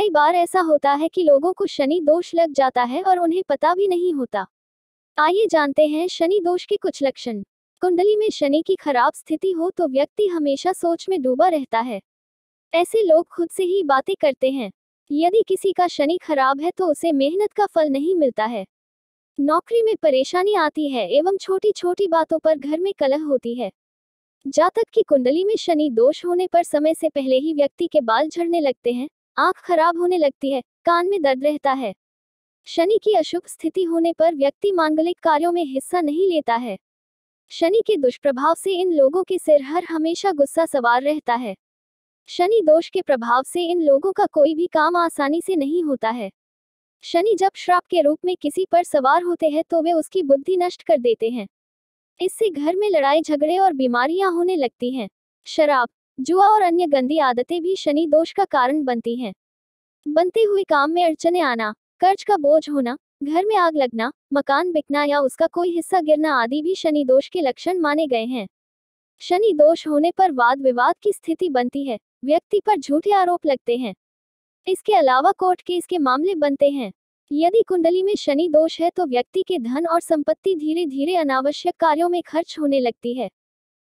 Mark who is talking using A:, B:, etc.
A: कई बार ऐसा होता है कि लोगों को शनि दोष लग जाता है और उन्हें पता भी नहीं होता आइए जानते हैं शनि दोष के कुछ लक्षण कुंडली में शनि की खराब स्थिति हो तो व्यक्ति हमेशा सोच में डूबा रहता है ऐसे लोग खुद से ही बातें करते हैं यदि किसी का शनि खराब है तो उसे मेहनत का फल नहीं मिलता है नौकरी में परेशानी आती है एवं छोटी छोटी बातों पर घर में कलह होती है जातक की कुंडली में शनि दोष होने पर समय से पहले ही व्यक्ति के बाल झड़ने लगते हैं आंख खराब होने लगती है कान में दर्द रहता है शनि की अशुभ स्थिति होने पर व्यक्ति मांगलिक कार्यों में हिस्सा नहीं लेता है शनि के दुष्प्रभाव से इन लोगों के सिर हर हमेशा गुस्सा सवार रहता है शनि दोष के प्रभाव से इन लोगों का कोई भी काम आसानी से नहीं होता है शनि जब श्राप के रूप में किसी पर सवार होते हैं तो वे उसकी बुद्धि नष्ट कर देते हैं इससे घर में लड़ाई झगड़े और बीमारियां होने लगती हैं शराब जुआ और अन्य गंदी आदतें भी शनि दोष का कारण बनती हैं बनती हुए काम में अड़चने आना कर्ज का बोझ होना घर में आग लगना मकान बिकना या उसका कोई हिस्सा गिरना आदि भी शनि दोष के लक्षण माने गए हैं शनि दोष होने पर वाद विवाद की स्थिति बनती है व्यक्ति पर झूठे आरोप लगते हैं इसके अलावा कोर्ट केस के मामले बनते हैं यदि कुंडली में शनि दोष है तो व्यक्ति के धन और संपत्ति धीरे धीरे अनावश्यक कार्यों में खर्च होने लगती है